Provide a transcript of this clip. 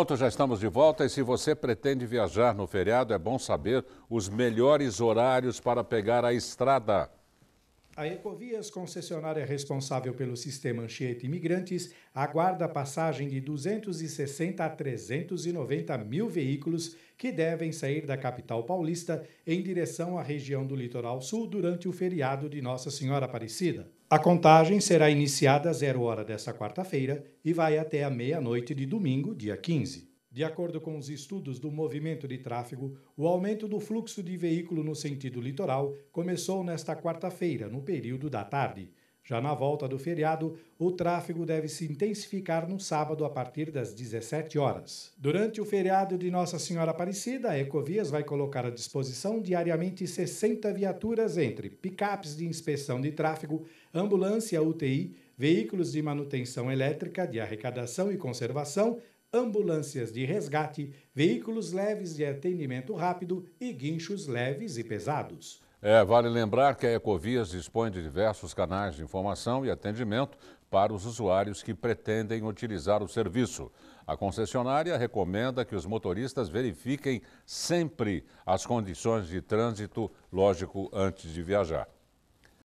Pronto, já estamos de volta e se você pretende viajar no feriado, é bom saber os melhores horários para pegar a estrada. A Ecovias, concessionária responsável pelo sistema Anchieta Imigrantes, aguarda a passagem de 260 a 390 mil veículos que devem sair da capital paulista em direção à região do litoral sul durante o feriado de Nossa Senhora Aparecida. A contagem será iniciada às zero hora desta quarta-feira e vai até a meia-noite de domingo, dia 15. De acordo com os estudos do movimento de tráfego, o aumento do fluxo de veículo no sentido litoral começou nesta quarta-feira, no período da tarde. Já na volta do feriado, o tráfego deve se intensificar no sábado a partir das 17 horas. Durante o feriado de Nossa Senhora Aparecida, a Ecovias vai colocar à disposição diariamente 60 viaturas entre picapes de inspeção de tráfego, ambulância UTI, veículos de manutenção elétrica, de arrecadação e conservação, ambulâncias de resgate, veículos leves de atendimento rápido e guinchos leves e pesados. É, vale lembrar que a Ecovias dispõe de diversos canais de informação e atendimento para os usuários que pretendem utilizar o serviço. A concessionária recomenda que os motoristas verifiquem sempre as condições de trânsito, lógico, antes de viajar.